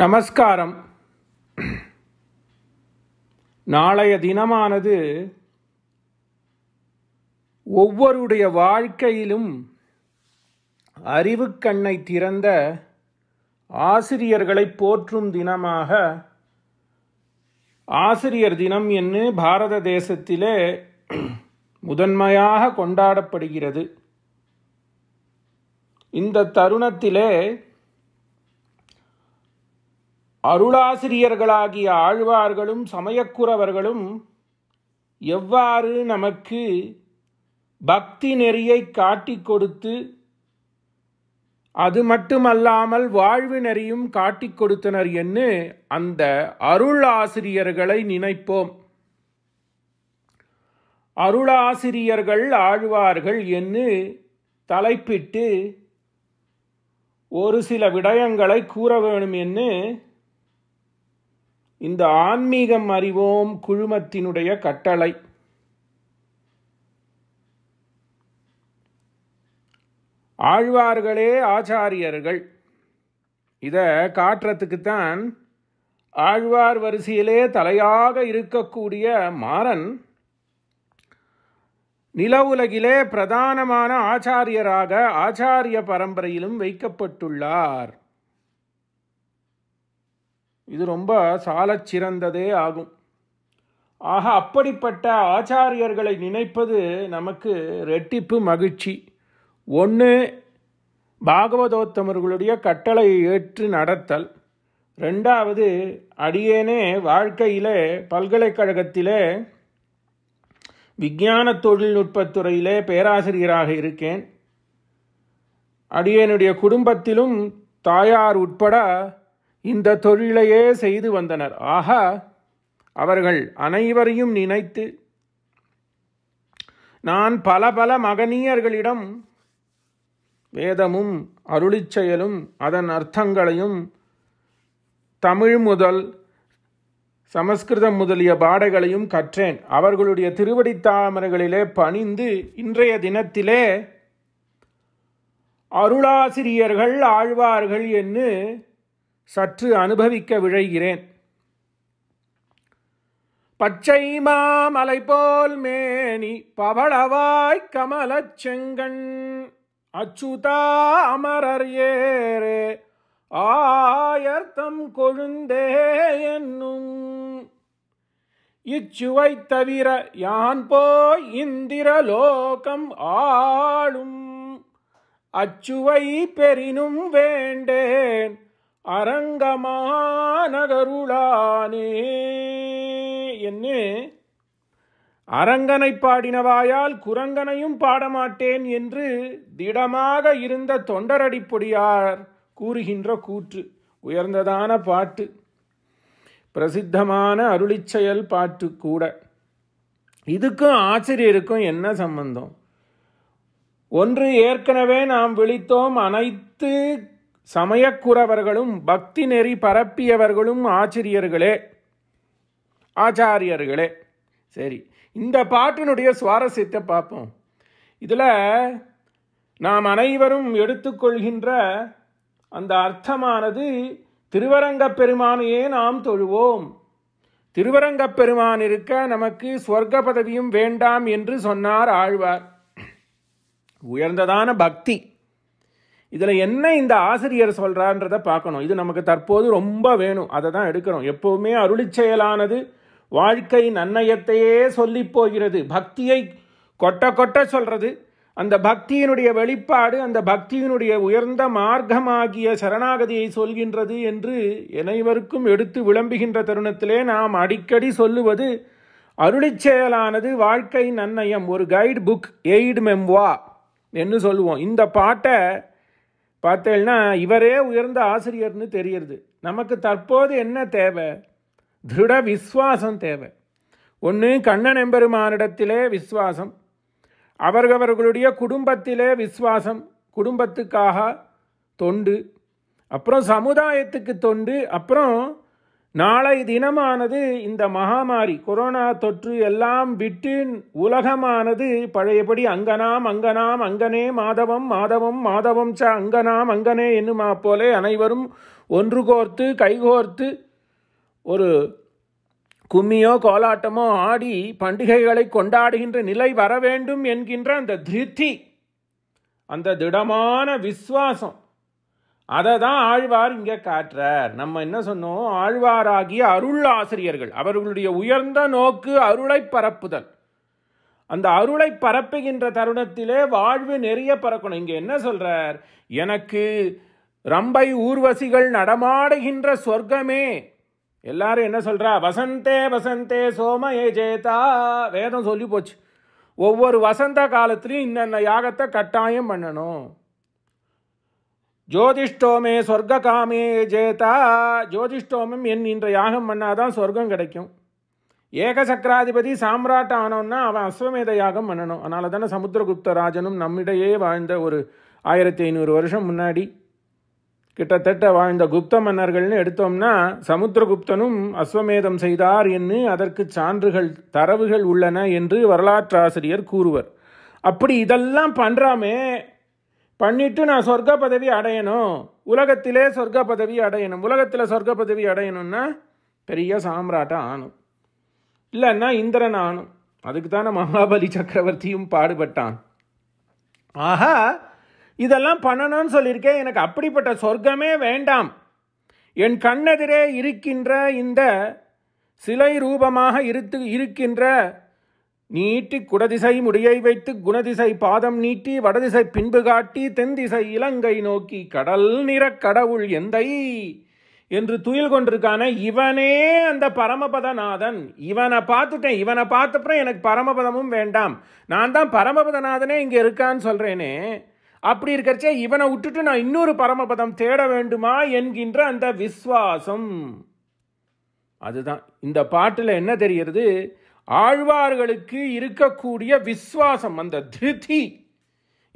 நமஸ்காரம் நாளைய தினமானது ஒவ்வொருடைய வாழ்க்கையிலும் அறிவு கண்ணை திறந்த ஆசிரியர்களை போற்றும் தினமாக ஆசிரியர் தினம் என்று பாரத தேசத்திலே முதன்மையாக கொண்டாடப்படுகிறது இந்த தருணத்திலே அருளாசிரியர்களாகிய ஆழ்வார்களும் சமயக்குறவர்களும் எவ்வாறு நமக்கு பக்தி நெறியை காட்டி கொடுத்து அது மட்டுமல்லாமல் வாழ்வு நெறியும் காட்டி கொடுத்தனர் என்று அந்த அருளாசிரியர்களை நினைப்போம் அருளாசிரியர்கள் ஆழ்வார்கள் என்று தலைப்பிட்டு ஒரு சில விடயங்களை கூற வேணும் என்று இந்த ஆன்மீகம் அறிவோம் குழுமத்தினுடைய கட்டளை ஆழ்வார்களே ஆச்சாரியர்கள் இதை காட்டுறதுக்குத்தான் ஆழ்வார் வரிசையிலே தலையாக இருக்கக்கூடிய மாறன் நில உலகிலே பிரதானமான ஆச்சாரியராக ஆச்சாரிய பரம்பரையிலும் வைக்கப்பட்டுள்ளார் இது ரொம்ப சாலச்சிறந்ததே சிறந்ததே ஆகும் ஆக அப்படிப்பட்ட ஆச்சாரியர்களை நினைப்பது நமக்கு ரெட்டிப்பு மகிழ்ச்சி ஒன்று பாகவதோத்தமர்களுடைய கட்டளை ஏற்று நடத்தல் ரெண்டாவது அடியேனே வாழ்க்கையிலே பல்கலைக்கழகத்திலே விஞ்ஞான தொழில்நுட்பத்துறையிலே பேராசிரியராக இருக்கேன் அடியேனுடைய குடும்பத்திலும் தாயார் உட்பட இந்த தொழிலையே செய்து வந்தனர் ஆக அவர்கள் அனைவரையும் நினைத்து நான் பல பல மகனியர்களிடம் வேதமும் அருளிச்செயலும் அதன் அர்த்தங்களையும் தமிழ் முதல் சமஸ்கிருதம் முதலிய பாடைகளையும் கற்றேன் அவர்களுடைய திருவடித்தாமரைகளிலே பணிந்து இன்றைய தினத்திலே அருளாசிரியர்கள் ஆழ்வார்கள் என்று சற்று அனுபவிக்க விழைகிறேன் பச்சை மாமலை போல் மேனி பவளவாய் கமல செங்கண் அச்சுதா அமரர் ஏரே ஆயர்த்தம் கொழுந்தே என்னும் இச்சுவை தவிர யான் போய் இந்திரலோகம் ஆளும் அச்சுவை பெரினும் வேண்டேன் அரங்கமானகருளானே என்னே அரங்கனை பாடினவாயால் குரங்கனையும் பாடமாட்டேன் என்று திடமாக இருந்த தொண்டரடிப்பொடியார் கூறுகின்ற கூற்று உயர்ந்ததான பாட்டு பிரசித்தமான அருளிச்செயல் பாட்டு கூட இதுக்கும் ஆச்சரியருக்கும் என்ன சம்பந்தம் ஒன்று ஏற்கனவே நாம் விழித்தோம் அனைத்து சமயக்குறவர்களும் பக்தி நெறி பரப்பியவர்களும் ஆச்சரியர்களே ஆச்சாரியர்களே சரி இந்த பாட்டினுடைய சுவாரஸ்யத்தை பார்ப்போம் இதில் நாம் அனைவரும் எடுத்துக்கொள்கின்ற அந்த அர்த்தமானது திருவரங்கப் பெருமானையே நாம் தொழுவோம் திருவரங்கப் பெருமான் இருக்க நமக்கு சொர்க்க பதவியும் வேண்டாம் என்று சொன்னார் ஆழ்வார் உயர்ந்ததான பக்தி இதில் என்ன இந்த ஆசிரியர் சொல்கிறான்றதை பார்க்கணும் இது நமக்கு தற்போது ரொம்ப வேணும் அதை தான் எடுக்கிறோம் எப்போவுமே அருளி செயலானது வாழ்க்கை நன்னயத்தையே சொல்லி போகிறது பக்தியை கொட்ட கொட்ட சொல்கிறது அந்த பக்தியினுடைய வெளிப்பாடு அந்த பக்தியினுடைய உயர்ந்த மார்க்கமாகிய சரணாகதியை சொல்கின்றது என்று அனைவருக்கும் எடுத்து விளம்புகின்ற தருணத்திலே நாம் அடிக்கடி சொல்லுவது அருளி செயலானது வாழ்க்கை நன்னயம் ஒரு கைடு புக் எய்டு மெம்வா என்று சொல்லுவோம் இந்த பாட்டை பார்த்தேன்னா இவரே உயர்ந்த ஆசிரியர்னு தெரியுது நமக்கு தற்போது என்ன தேவை திருட விஸ்வாசம் தேவை ஒன்று கண்ணன் எம்பெருமானிடத்திலே விஸ்வாசம் அவர்களவர்களுடைய குடும்பத்திலே விஸ்வாசம் குடும்பத்துக்காக தொண்டு அப்புறம் சமுதாயத்துக்கு தொண்டு அப்புறம் நாளை தினமானது இந்த மகாமாரி கொரோனா தொற்று எல்லாம் விட்டு உலகமானது பழையபடி அங்கனாம் அங்கனாம் அங்கனே மாதவம் மாதவம் மாதவம் ச அங்கனாம் அங்கனே என்னுமா போலே அனைவரும் ஒன்று கோர்த்து கைகோர்த்து ஒரு கும்மியோ கோலாட்டமோ ஆடி பண்டிகைகளை கொண்டாடுகின்ற நிலை வர வேண்டும் என்கின்ற அந்த திருப்தி அந்த திடமான விஸ்வாசம் அதை தான் ஆழ்வார் இங்கே காட்டுறார் நம்ம என்ன சொன்னோம் ஆழ்வாராகிய அருள் ஆசிரியர்கள் அவர்களுடைய உயர்ந்த நோக்கு அருளை பரப்புதல் அந்த அருளை பரப்புகின்ற தருணத்திலே வாழ்வு நிறைய பறக்கணும் இங்கே என்ன சொல்கிறார் எனக்கு ரம்பை ஊர்வசிகள் நடமாடுகின்ற சொர்க்கமே எல்லாரும் என்ன சொல்கிறா வசந்தே வசந்தே சோம ஏ ஜேதா வேதம் சொல்லி போச்சு ஒவ்வொரு வசந்த காலத்துலையும் இன்னென்ன யாகத்தை கட்டாயம் பண்ணணும் ஜோதிஷ்டோமே சொர்க்க காமே ஜேதா ஜோதிஷ்டோமம் என் இன்ற யாகம் பண்ணாதான் சொர்க்கம் கிடைக்கும் ஏக சக்கராதிபதி சாம்ராட் ஆனோன்னா அவன் அஸ்வமேத யாகம் பண்ணணும் அதனால தானே ராஜனும் நம்மிடையே வாழ்ந்த ஒரு ஆயிரத்தி ஐநூறு வருஷம் முன்னாடி கிட்டத்தட்ட வாழ்ந்த குப்த மன்னர்கள்னு எடுத்தோம்னா சமுத்திரகுப்தனும் அஸ்வமேதம் செய்தார் என்று அதற்கு சான்றுகள் தரவுகள் உள்ளன என்று வரலாற்று ஆசிரியர் கூறுவர் அப்படி இதெல்லாம் பண்ணுறாமே பண்ணிட்டு நான் சொர்க்க பதவி அடையணும் உலகத்திலே சொர்க்க பதவி அடையணும் உலகத்தில் சொர்க்க பதவி அடையணும்னா பெரிய சாம்ராட்டம் ஆணும் இல்லைன்னா இந்திரன் ஆணும் அதுக்கு தானே மகாபலி சக்கரவர்த்தியும் பாடுபட்டான் ஆஹா இதெல்லாம் பண்ணணும்னு சொல்லியிருக்கேன் எனக்கு அப்படிப்பட்ட சொர்க்கமே வேண்டாம் என் கண்ணெதிரே இருக்கின்ற இந்த சிலை ரூபமாக இருத்து இருக்கின்ற நீட்டி குடதிசை முடியை வைத்து குணதிசை பாதம் நீட்டி வடதிசை பின்பு காட்டி தென்திசை இலங்கை நோக்கி கடல் நிற கடவுள் எந்தை என்று துயில் கொண்டிருக்கான இவனே அந்த பரமபதநாதன் இவனை பார்த்துட்டேன் இவனை பார்த்தப்புறம் எனக்கு பரமபதமும் வேண்டாம் நான் தான் பரமபதநாதனே இங்கே இருக்கான்னு சொல்கிறேனே அப்படி இருக்கிறச்சே இவனை விட்டுட்டு நான் இன்னொரு பரமபதம் தேட வேண்டுமா என்கின்ற அந்த விஸ்வாசம் அதுதான் இந்த பாட்டில் என்ன தெரிகிறது ஆழ்வார்களுக்கு இருக்கக்கூடிய விஸ்வாசம் அந்த திருதி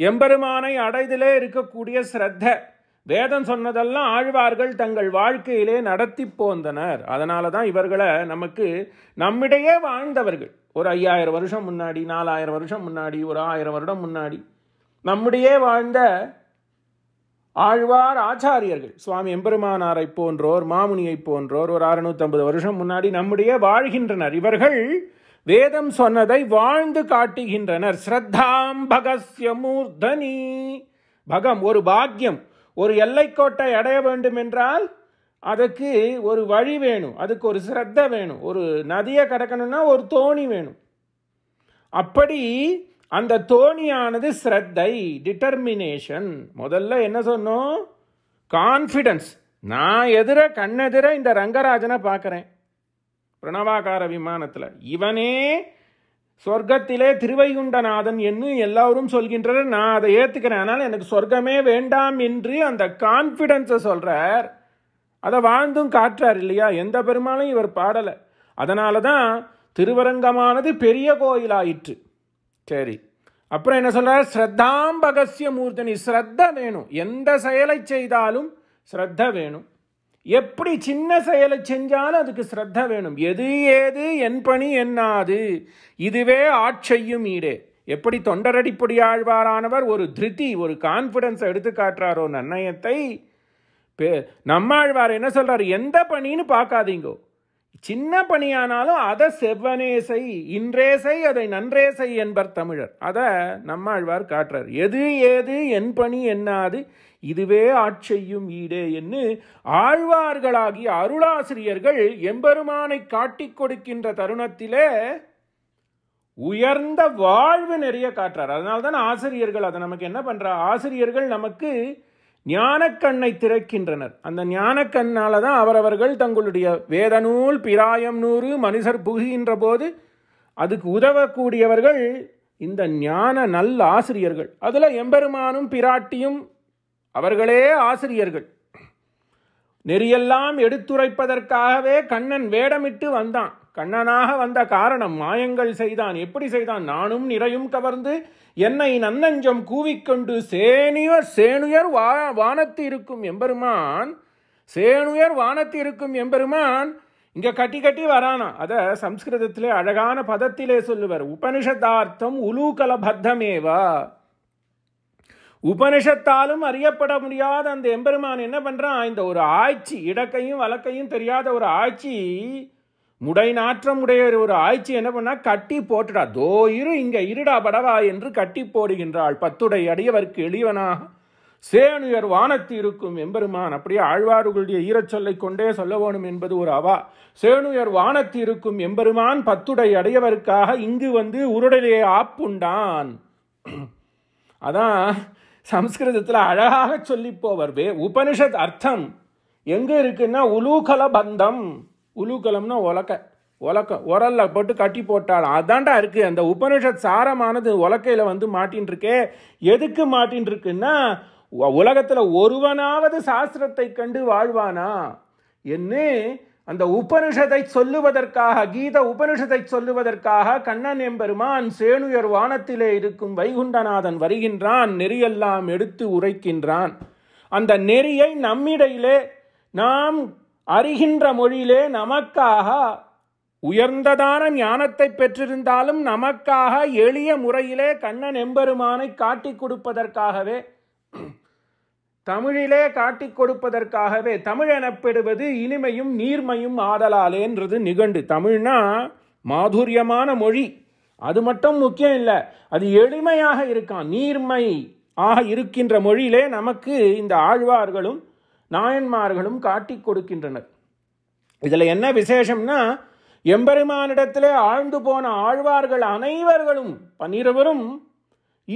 எம்பெருமானை அடைதலே இருக்கக்கூடிய ஸ்ரத்த வேதம் சொன்னதெல்லாம் ஆழ்வார்கள் தங்கள் வாழ்க்கையிலே நடத்தி போந்தனர் அதனால தான் இவர்களை நமக்கு நம்மிடையே வாழ்ந்தவர்கள் ஒரு ஐயாயிரம் வருஷம் முன்னாடி நாலாயிரம் வருஷம் முன்னாடி ஒரு ஆயிரம் வருடம் முன்னாடி நம்முடையே வாழ்ந்த ஆழ்வார் ஆச்சாரியர்கள் சுவாமி எம்பெருமானாரை போன்றோர் மாமுனியை போன்றோர் ஒரு ஐம்பது வருஷம் முன்னாடி நம்முடைய வாழ்கின்றனர் இவர்கள் வேதம் சொன்னதை வாழ்ந்து காட்டுகின்றனர் ஸ்ரத்தாம் பகஸ்ய மூர்தனி பகம் ஒரு பாக்கியம் ஒரு எல்லைக்கோட்டை அடைய வேண்டும் என்றால் அதுக்கு ஒரு வழி வேணும் அதுக்கு ஒரு ஸ்ரத்த வேணும் ஒரு நதியை கடக்கணும்னா ஒரு தோணி வேணும் அப்படி அந்த தோணியானது ஸ்ரத்தை டிட்டர்மினேஷன் முதல்ல என்ன சொன்னோம் கான்ஃபிடன்ஸ் நான் எதிர கண்ணெதிர இந்த ரங்கராஜனை பார்க்குறேன் பிரணவாகார விமானத்தில் இவனே சொர்க்கத்திலே திருவைகுண்டநாதன் என்று எல்லாரும் சொல்கின்றனர் நான் அதை ஏற்றுக்கிறேன் ஆனால் எனக்கு சொர்க்கமே வேண்டாம் என்று அந்த கான்ஃபிடென்ஸை சொல்கிறார் அதை வாழ்ந்தும் காட்டுறார் இல்லையா எந்த பெருமாளும் இவர் பாடலை அதனால தான் திருவரங்கமானது பெரிய கோயிலாயிற்று சரி அப்புறம் என்ன சொல்கிறார் ஸ்ரத்தாம்பகசிய மூர்த்தனி ஸ்ரத்த வேணும் எந்த செயலை செய்தாலும் ஸ்ரத்த வேணும் எப்படி சின்ன செயலை செஞ்சாலும் அதுக்கு ஸ்ரத்த வேணும் எது ஏது என் பணி என்னாது இதுவே ஆட்செய்யும் ஈடே எப்படி தொண்டரடிப்படி ஆழ்வாரானவர் ஒரு திருதி ஒரு கான்ஃபிடன்ஸை எடுத்து காட்டுறாரோ நன்னயத்தை நம்மாழ்வார் என்ன சொல்கிறார் எந்த பணின்னு பார்க்காதீங்கோ சின்ன பணியானாலும் அதை செவ்வனே செய் இன்றே செய் அதை நன்றே செய் என்பர் தமிழர் அதை நம்மாழ்வார் காட்டுறார் எது ஏது என் பணி என்னாது இதுவே ஆட்செய்யும் ஈடே என்று ஆழ்வார்களாகிய அருளாசிரியர்கள் எம்பெருமானை காட்டிக் கொடுக்கின்ற தருணத்திலே உயர்ந்த வாழ்வு நிறைய காட்டுறார் அதனால்தான் ஆசிரியர்கள் அதை நமக்கு என்ன பண்ணுறா ஆசிரியர்கள் நமக்கு ஞானக்கண்ணை திறக்கின்றனர் அந்த ஞானக்கண்ணால் தான் அவரவர்கள் தங்களுடைய வேதநூல் பிராயம் நூறு மனுஷர் புகுகின்ற போது அதுக்கு உதவக்கூடியவர்கள் இந்த ஞான நல்ல ஆசிரியர்கள் அதில் எம்பெருமானும் பிராட்டியும் அவர்களே ஆசிரியர்கள் நெறியெல்லாம் எடுத்துரைப்பதற்காகவே கண்ணன் வேடமிட்டு வந்தான் கண்ணனாக வந்த காரணம் மாயங்கள் செய்தான் எப்படி செய்தான் நானும் நிறையும் கவர்ந்து என்னை நன்னஞ்சம் கூவிக்கொண்டு சேனியர் சேனுயர் வா வானத்து இருக்கும் எம்பெருமான் சேனுயர் வானத்து இருக்கும் எம்பெருமான் இங்கே கட்டி கட்டி வரானா அதை சம்ஸ்கிருதத்திலே அழகான பதத்திலே சொல்லுவார் உபனிஷத்தார்த்தம் உலூகல பத்தமேவா உபனிஷத்தாலும் அறியப்பட முடியாத அந்த எம்பெருமான் என்ன பண்ணுறான் இந்த ஒரு ஆட்சி இடக்கையும் வழக்கையும் தெரியாத ஒரு ஆட்சி முடை நாற்றம் உடைய ஒரு ஆய்ச்சி என்ன பண்ணா கட்டி போட்டுடா தோ இரு இங்கே இருடா படவா என்று கட்டி போடுகின்றாள் பத்துடை அடியவர்க்கு எளியவனாக சேனுயர் வானத்து இருக்கும் எம்பெருமான் அப்படியே ஆழ்வார்களுடைய ஈரச்சொல்லை கொண்டே சொல்ல வேணும் என்பது ஒரு அவா சேனுயர் வானத்து இருக்கும் எம்பெருமான் பத்துடை அடையவருக்காக இங்கு வந்து உருடலையே ஆப்புண்டான் அதான் சம்ஸ்கிருதத்தில் அழகாக சொல்லிப்போவர் வே உபனிஷத் அர்த்தம் எங்கே இருக்குன்னா உலூகல பந்தம் உலுக்கலம்னா உலக்க உலக்க உரல்ல போட்டு கட்டி போட்டாலும் அதான்டா இருக்குது அந்த உபனிஷத் சாரமானது உலக்கையில் வந்து மாட்டின்ருக்கே இருக்கே எதுக்கு மாட்டின்ருக்குன்னா இருக்குன்னா உலகத்தில் ஒருவனாவது சாஸ்திரத்தை கண்டு வாழ்வானா என்ன அந்த உபனிஷத்தை சொல்லுவதற்காக கீத உபனிஷத்தை சொல்லுவதற்காக கண்ணன் எம்பெருமான் சேனுயர் வானத்திலே இருக்கும் வைகுண்டநாதன் வருகின்றான் நெறியெல்லாம் எடுத்து உரைக்கின்றான் அந்த நெறியை நம்மிடையிலே நாம் அறிகின்ற மொழியிலே நமக்காக உயர்ந்ததான ஞானத்தை பெற்றிருந்தாலும் நமக்காக எளிய முறையிலே கண்ணன் எம்பெருமானை காட்டிக் கொடுப்பதற்காகவே தமிழிலே காட்டிக் கொடுப்பதற்காகவே தமிழ் எனப்படுவது இனிமையும் நீர்மையும் ஆதலாலேன்றது நிகண்டு தமிழ்னா மாதுரியமான மொழி அது மட்டும் முக்கியம் இல்லை அது எளிமையாக இருக்கான் நீர்மை ஆக இருக்கின்ற மொழியிலே நமக்கு இந்த ஆழ்வார்களும் நாயன்மார்களும் காட்டிக் கொடுக்கின்றனர் இதில் என்ன விசேஷம்னா எம்பெருமானிடத்திலே ஆழ்ந்து போன ஆழ்வார்கள் அனைவர்களும் பன்னிருவரும்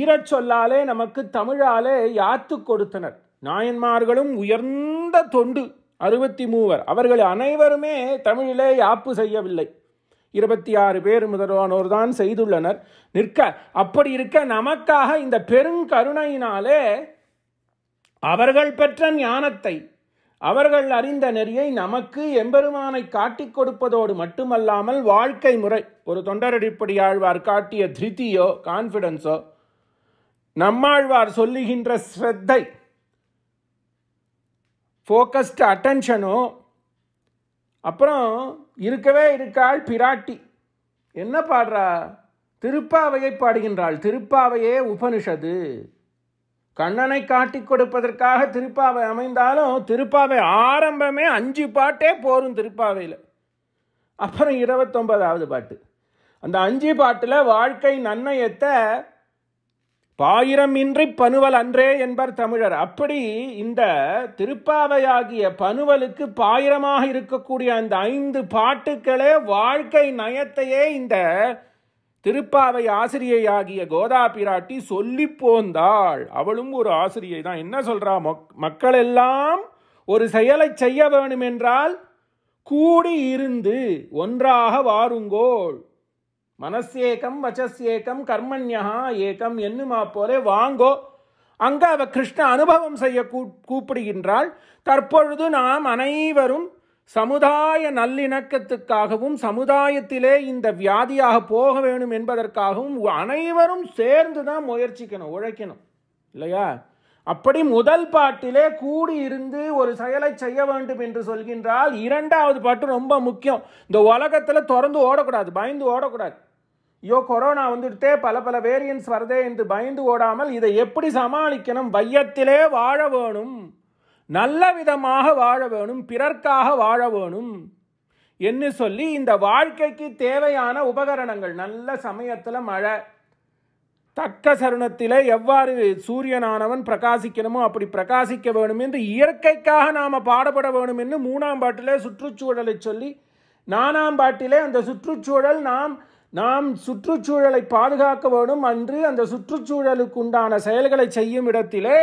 ஈரச் சொல்லாலே நமக்கு தமிழாலே யாத்து கொடுத்தனர் நாயன்மார்களும் உயர்ந்த தொண்டு அறுபத்தி மூவர் அவர்கள் அனைவருமே தமிழிலே யாப்பு செய்யவில்லை இருபத்தி ஆறு பேர் முதல்வானோர் தான் செய்துள்ளனர் நிற்க அப்படி இருக்க நமக்காக இந்த பெருங்கருணையினாலே அவர்கள் பெற்ற ஞானத்தை அவர்கள் அறிந்த நெறியை நமக்கு எம்பெருமானை காட்டிக் கொடுப்பதோடு மட்டுமல்லாமல் வாழ்க்கை முறை ஒரு தொண்டரடிப்படி ஆழ்வார் காட்டிய திருத்தியோ கான்ஃபிடென்ஸோ நம்மாழ்வார் சொல்லுகின்ற ஸ்ரத்தை ஃபோக்கஸ்டு அட்டென்ஷனோ அப்புறம் இருக்கவே இருக்காள் பிராட்டி என்ன பாடுறா திருப்பாவையை பாடுகின்றாள் திருப்பாவையே உபனிஷது கண்ணனை காட்டி கொடுப்பதற்காக திருப்பாவை அமைந்தாலும் திருப்பாவை ஆரம்பமே அஞ்சு பாட்டே போரும் திருப்பாவையில் அப்புறம் இருபத்தொன்பதாவது பாட்டு அந்த அஞ்சு பாட்டில் வாழ்க்கை நன்னயத்தை பாயிரம் இன்றி பனுவல் அன்றே என்பர் தமிழர் அப்படி இந்த திருப்பாவையாகிய பனுவலுக்கு பாயிரமாக இருக்கக்கூடிய அந்த ஐந்து பாட்டுக்களே வாழ்க்கை நயத்தையே இந்த திருப்பாவை ஆசிரியையாகிய கோதா பிராட்டி சொல்லி போந்தாள் அவளும் ஒரு ஆசிரியை தான் என்ன சொல்றா மக்கள் எல்லாம் ஒரு செயலை செய்ய வேண்டும் என்றால் கூடி இருந்து ஒன்றாக வாருங்கோள் மனசேகம் வச்சசேகம் கர்மண்யா ஏகம் என்னுமா போலே வாங்கோ அங்கு அவ கிருஷ்ண அனுபவம் செய்ய கூப்பிடுகின்றாள் தற்பொழுது நாம் அனைவரும் சமுதாய நல்லிணக்கத்துக்காகவும் சமுதாயத்திலே இந்த வியாதியாக போக வேணும் என்பதற்காகவும் அனைவரும் சேர்ந்து தான் முயற்சிக்கணும் உழைக்கணும் இல்லையா அப்படி முதல் பாட்டிலே கூடி இருந்து ஒரு செயலை செய்ய வேண்டும் என்று சொல்கின்றால் இரண்டாவது பாட்டு ரொம்ப முக்கியம் இந்த உலகத்தில் திறந்து ஓடக்கூடாது பயந்து ஓடக்கூடாது ஐயோ கொரோனா வந்துட்டே பல பல வேரியன்ஸ் வருதே என்று பயந்து ஓடாமல் இதை எப்படி சமாளிக்கணும் வையத்திலே வாழ வேணும் நல்ல விதமாக வாழ வேணும் பிறர்க்காக வாழ வேணும் என்று சொல்லி இந்த வாழ்க்கைக்கு தேவையான உபகரணங்கள் நல்ல சமயத்தில் மழை தக்க சருணத்தில் எவ்வாறு சூரியனானவன் பிரகாசிக்கணுமோ அப்படி பிரகாசிக்க வேணும் என்று இயற்கைக்காக நாம் பாடுபட வேணும் என்று மூணாம் பாட்டிலே சுற்றுச்சூழலை சொல்லி நானாம் பாட்டிலே அந்த சுற்றுச்சூழல் நாம் நாம் சுற்றுச்சூழலை பாதுகாக்க வேணும் அன்று அந்த சுற்றுச்சூழலுக்கு உண்டான செயல்களை செய்யும் இடத்திலே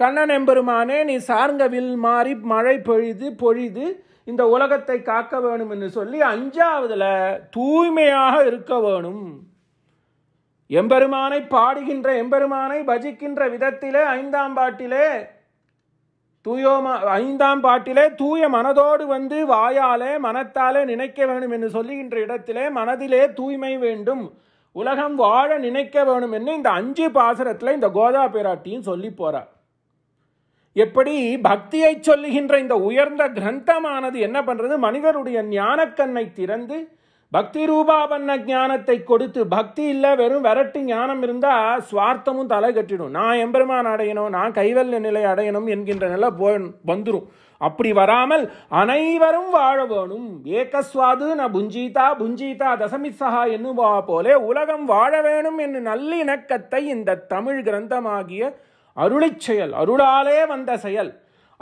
கண்ணன் எம்பெருமானே நீ சார்ந்த வில் மாறி மழை பொழிது பொழிது இந்த உலகத்தை காக்க வேணும் என்று சொல்லி அஞ்சாவதுல தூய்மையாக இருக்க வேணும் எம்பெருமானை பாடுகின்ற எம்பெருமானை பஜிக்கின்ற விதத்திலே ஐந்தாம் பாட்டிலே தூயோமா ஐந்தாம் பாட்டிலே தூய மனதோடு வந்து வாயாலே மனத்தாலே நினைக்க வேணும் என்று சொல்லுகின்ற இடத்திலே மனதிலே தூய்மை வேண்டும் உலகம் வாழ நினைக்க வேணும் என்று இந்த அஞ்சு பாசுரத்தில் இந்த கோதா பேராட்டியும் சொல்லி போகிறார் எப்படி பக்தியை சொல்லுகின்ற இந்த உயர்ந்த கிரந்தமானது என்ன பண்ணுறது மனிதருடைய ஞானக்கண்ணை திறந்து பக்தி ரூபாபன்ன ஞானத்தை கொடுத்து பக்தி இல்லை வெறும் விரட்டு ஞானம் இருந்தால் சுவார்த்தமும் தலை கட்டிடும் நான் எம்பெருமான் அடையணும் நான் கைவல்ய நிலை அடையணும் என்கின்ற நிலை போ வந்துடும் அப்படி வராமல் அனைவரும் வாழ வேணும் ஏகஸ்வாது ந புஞ்சீதா புஞ்சீதா தசமிசகா என்னுவா போலே உலகம் வாழ வேணும் என்னும் நல்லிணக்கத்தை இந்த தமிழ் கிரந்தமாகிய அருளை செயல் அருளாலே வந்த செயல்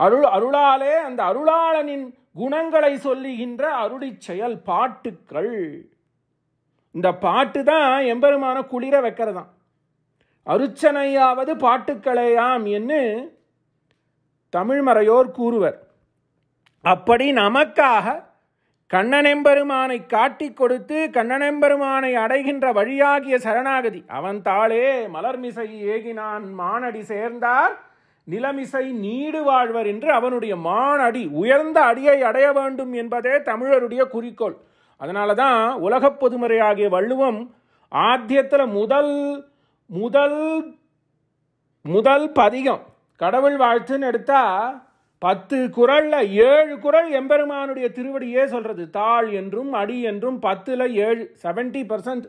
அருள் அருளாலே அந்த அருளாளனின் குணங்களை சொல்லுகின்ற அருளி செயல் பாட்டுக்கள் இந்த பாட்டு தான் எம்பெருமான குளிர வைக்கிறதான் அருச்சனையாவது பாட்டுக்களையாம் என்று தமிழ்மறையோர் கூறுவர் அப்படி நமக்காக கண்ணனெம்பெருமானை காட்டி கொடுத்து கண்ணனெம்பெருமானை அடைகின்ற வழியாகிய சரணாகதி அவன் தாளே மலர்மிசை ஏகினான் மானடி சேர்ந்தார் நிலமிசை நீடு வாழ்வர் என்று அவனுடைய மானடி உயர்ந்த அடியை அடைய வேண்டும் என்பதே தமிழருடைய குறிக்கோள் அதனால தான் உலகப் பொதுமறையாகிய வள்ளுவம் ஆத்தியத்தில் முதல் முதல் முதல் பதிகம் கடவுள் வாழ்த்துன்னு எடுத்தால் பத்து குரல்ல ஏழு குரல் எம்பெருமானுடைய திருவடியே சொல்றது தாழ் என்றும் அடி என்றும் பத்துல ஏழு செவன்டி பர்சன்ட்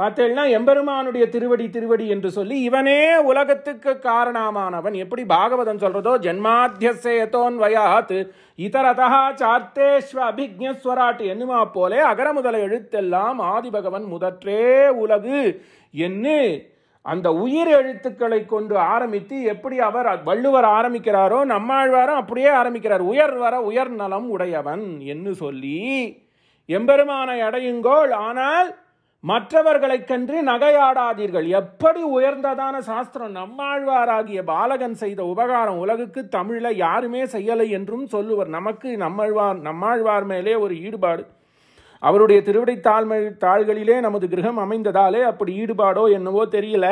பார்த்தேன்னா எம்பெருமானுடைய திருவடி திருவடி என்று சொல்லி இவனே உலகத்துக்கு காரணமானவன் எப்படி பாகவதம் சொல்றதோ ஜென்மாத்தியசேதோன்வயாத் இதரதா சார்த்தேஸ்வ அபிக்ஞஸ்வராட் என்னுமா போலே அகர முதல எழுத்தெல்லாம் ஆதிபகவன் முதற்றே உலகு என்று அந்த உயிர் எழுத்துக்களை கொண்டு ஆரம்பித்து எப்படி அவர் வள்ளுவர் ஆரம்பிக்கிறாரோ நம்மாழ்வாரம் அப்படியே ஆரம்பிக்கிறார் உயர் வர உயர் நலம் உடையவன் என்று சொல்லி எம்பெருமானை அடையுங்கோள் ஆனால் மற்றவர்களைக் கன்று நகையாடாதீர்கள் எப்படி உயர்ந்ததான சாஸ்திரம் நம்மாழ்வாராகிய பாலகன் செய்த உபகாரம் உலகுக்கு தமிழில் யாருமே செய்யலை என்றும் சொல்லுவர் நமக்கு நம்மாழ்வார் நம்மாழ்வார் மேலே ஒரு ஈடுபாடு அவருடைய திருவிடை தாழ்மை தாள்களிலே நமது கிரகம் அமைந்ததாலே அப்படி ஈடுபாடோ என்னவோ தெரியல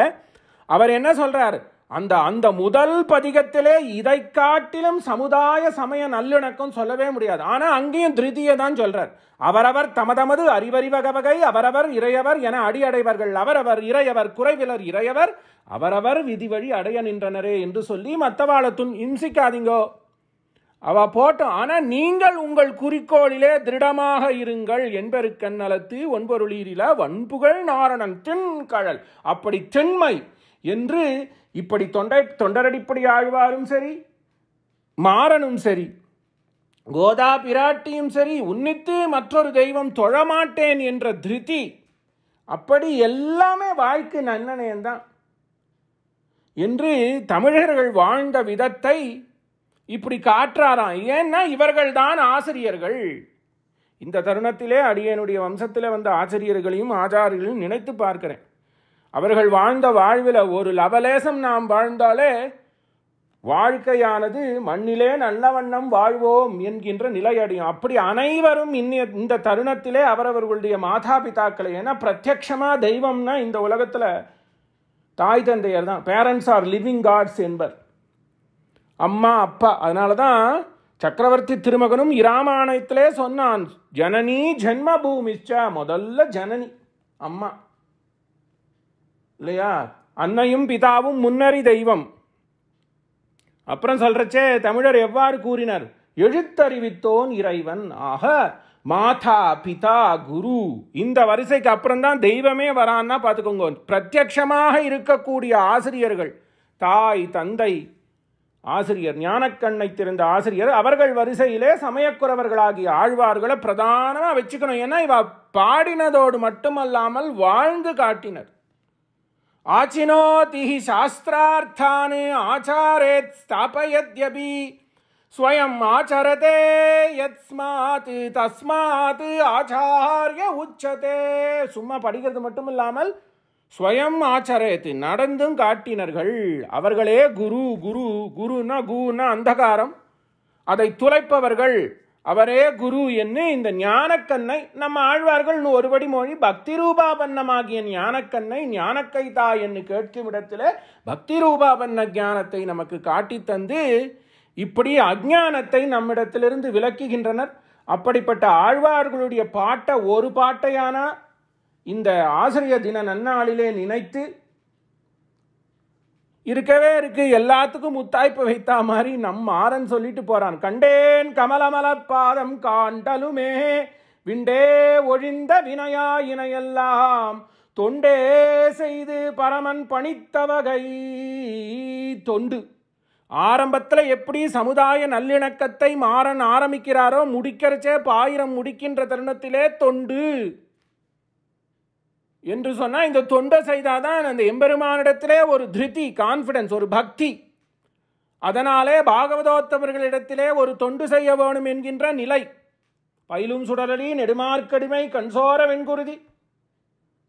அவர் என்ன சொல்றார் அந்த அந்த முதல் பதிகத்திலே இதை காட்டிலும் சமுதாய சமய நல்லிணக்கம் சொல்லவே முடியாது ஆனால் அங்கேயும் திருதியை தான் சொல்றார் அவரவர் தமதமது அறிவறிவகவகை அவரவர் இறையவர் என அடியடைவர்கள் அவரவர் இறையவர் குறைவிலர் இறையவர் அவரவர் விதி வழி அடைய நின்றனரே என்று சொல்லி மத்தவாளத்துன் இம்சிக்காதீங்கோ அவ போட்டோம் ஆனால் நீங்கள் உங்கள் குறிக்கோளிலே திருடமாக இருங்கள் என்பருக்கண் நலத்து ஒன்பொருளீரில வன்புகழ் நாரணன் தென்கழல் அப்படி தென்மை என்று இப்படி தொண்டை தொண்டரடிப்படி ஆழ்வாரும் சரி மாறனும் சரி கோதா பிராட்டியும் சரி உன்னித்து மற்றொரு தெய்வம் தொழமாட்டேன் என்ற திருதி அப்படி எல்லாமே வாய்க்கு நன்னனேன் என்று தமிழர்கள் வாழ்ந்த விதத்தை இப்படி காற்றாராம் ஏன்னா இவர்கள் தான் ஆசிரியர்கள் இந்த தருணத்திலே அடியனுடைய வம்சத்தில் வந்த ஆசிரியர்களையும் ஆச்சாரியர்களையும் நினைத்து பார்க்கிறேன் அவர்கள் வாழ்ந்த வாழ்வில் ஒரு லவலேசம் நாம் வாழ்ந்தாலே வாழ்க்கையானது மண்ணிலே நல்ல வண்ணம் வாழ்வோம் என்கின்ற நிலை அடையும் அப்படி அனைவரும் இன்னி இந்த தருணத்திலே அவரவர்களுடைய மாதா பிதாக்களை ஏன்னா பிரத்யக்ஷமாக தெய்வம்னா இந்த உலகத்தில் தாய் தந்தையர் தான் பேரண்ட்ஸ் ஆர் லிவிங் காட்ஸ் என்பர் அம்மா அப்பா அதனால தான் சக்கரவர்த்தி திருமகனும் இராமாயணத்திலே சொன்னான் ஜனனி ஜென்ம பூமிச்சா முதல்ல ஜனனி அம்மா இல்லையா அன்னையும் பிதாவும் முன்னறி தெய்வம் அப்புறம் சொல்றச்சே தமிழர் எவ்வாறு கூறினர் எழுத்தறிவித்தோன் இறைவன் ஆக மாதா பிதா குரு இந்த வரிசைக்கு அப்புறம்தான் தெய்வமே வரான்னா பார்த்துக்கோங்க பிரத்யக்ஷமாக இருக்கக்கூடிய ஆசிரியர்கள் தாய் தந்தை ஆசிரியர் ஞானக்கண்ணை திறந்த ஆசிரியர் அவர்கள் வரிசையிலே சமயக்குறவர்களாகிய ஆழ்வார்களை பிரதானமாக வச்சுக்கணும் ஏன்னா இவ பாடினதோடு மட்டுமல்லாமல் வாழ்ந்து காட்டினர் ஆச்சினோ திஹி சாஸ்திரார்த்தானு ஆச்சாரேத் ஸ்தாபயத்யபி ஸ்வயம் ஆச்சரதே எத்ஸ்மாத் தஸ்மாத் ஆச்சாரிய உச்சதே சும்மா படிக்கிறது மட்டும் இல்லாமல் ஸ்வயம் ஆச்சரியத்து நடந்தும் காட்டினர்கள் அவர்களே குரு குரு குருன்னா குன்னா அந்தகாரம் அதை துளைப்பவர்கள் அவரே குரு என்று இந்த ஞானக்கண்ணை நம்ம ஆழ்வார்கள்னு ஒருபடி மொழி பக்தி ரூபாபன்னமாகிய ஞானக்கண்ணை ஞானக்கை என்று கேட்கும் இடத்துல பக்தி ரூபாபன்ன ஞானத்தை நமக்கு காட்டித்தந்து இப்படி அஜானத்தை நம்மிடத்திலிருந்து விலக்குகின்றனர் அப்படிப்பட்ட ஆழ்வார்களுடைய பாட்டை ஒரு பாட்டையானா இந்த ஆசிரியர் தின நன்னாளிலே நினைத்து இருக்கவே இருக்கு எல்லாத்துக்கும் முத்தாய்ப்பு வைத்த மாதிரி நம் ஆரன் சொல்லிட்டு போறான் கண்டேன் கமலமலர் பாதம் காண்டலுமே விண்டே ஒழிந்த வினையா இணையெல்லாம் தொண்டே செய்து பரமன் பணித்த வகை தொண்டு ஆரம்பத்தில் எப்படி சமுதாய நல்லிணக்கத்தை மாறன் ஆரம்பிக்கிறாரோ முடிக்கிறச்சே பாயிரம் முடிக்கின்ற தருணத்திலே தொண்டு என்று சொன்னால் இந்த தொண்டை செய்தாதான் அந்த எம்பெருமானிடத்திலே ஒரு திருதி கான்ஃபிடன்ஸ் ஒரு பக்தி அதனாலே பாகவதோத்தவர்களிடத்திலே ஒரு தொண்டு செய்ய வேணும் என்கின்ற நிலை பயிலும் சுடலடி நெடுமார்க்கடிமை கண்சோர வெண்குருதி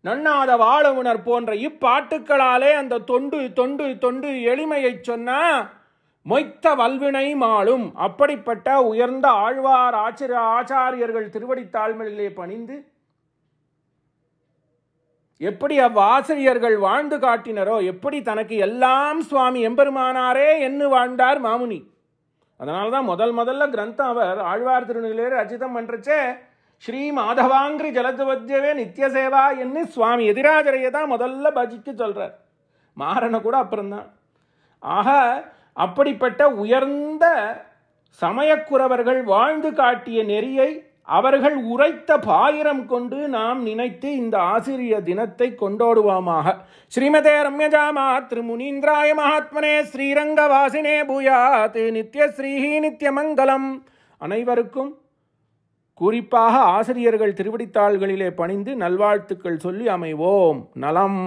நன்னாத உணர் போன்ற இப்பாட்டுக்களாலே அந்த தொண்டு தொண்டு தொண்டு எளிமையை சொன்னால் மொய்த்த வல்வினை மாளும் அப்படிப்பட்ட உயர்ந்த ஆழ்வார் ஆச்சிர ஆச்சாரியர்கள் திருவடித்தாழ்மையிலே பணிந்து எப்படி அவ்வாசிரியர்கள் வாழ்ந்து காட்டினரோ எப்படி தனக்கு எல்லாம் சுவாமி எம்பெருமானாரே என்று வாழ்ந்தார் மாமுனி அதனால தான் முதல் முதல்ல கிரந்தம் அவர் ஆழ்வார் திருநிலையர் அஜிதம் பண்ணுறச்சே ஸ்ரீ மாதவாங்கிரி ஜலதுவத்யவே நித்திய சேவா என்று சுவாமி எதிராஜரையை தான் முதல்ல பஜிக்கு சொல்கிறார் மாறனை கூட அப்புறம்தான் ஆக அப்படிப்பட்ட உயர்ந்த சமயக்குறவர்கள் வாழ்ந்து காட்டிய நெறியை அவர்கள் உரைத்த பாயிரம் கொண்டு நாம் நினைத்து இந்த ஆசிரிய தினத்தை கொண்டோடுவோமாக ஸ்ரீமதே ரம்யஜாமா முனீந்திராய மகாத்மனே ஸ்ரீரங்க வாசினே பூயாத் நித்ய ஸ்ரீஹி நித்யமங்கலம் அனைவருக்கும் குறிப்பாக ஆசிரியர்கள் திருவடித்தாள்களிலே பணிந்து நல்வாழ்த்துக்கள் சொல்லி அமைவோம் நலம்